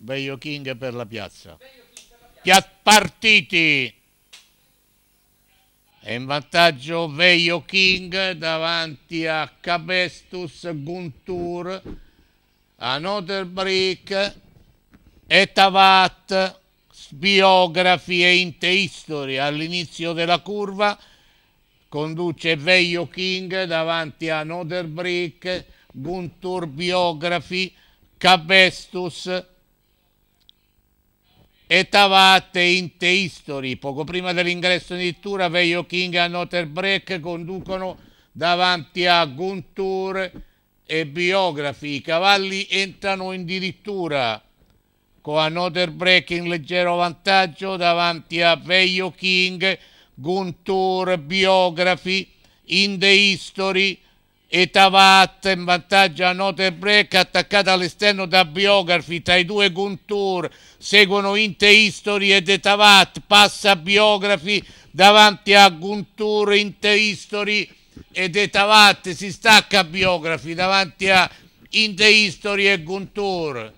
Veio King per la piazza. Pia- partiti! È in vantaggio Veio King davanti a Cabestus, Guntur, Another Brick, Etavat, Biography e Inte History all'inizio della curva. Conduce Veio King davanti a Another Guntur Biografi, Cabestus, Estavate in The History, poco prima dell'ingresso in dittura, Veio King e Noterbreak conducono davanti a Guntur e Biografi. I cavalli entrano in dirittura con Another Break in leggero vantaggio davanti a Veio King, Guntur, Biografi, In The History, Etavatta in vantaggio a note break attaccata all'esterno da Biografi tra i due Guntur seguono Inte History ed Etavat passa Biografi davanti a Guntur Inte History ed Etavat si stacca Biografi davanti a Inte History e Guntur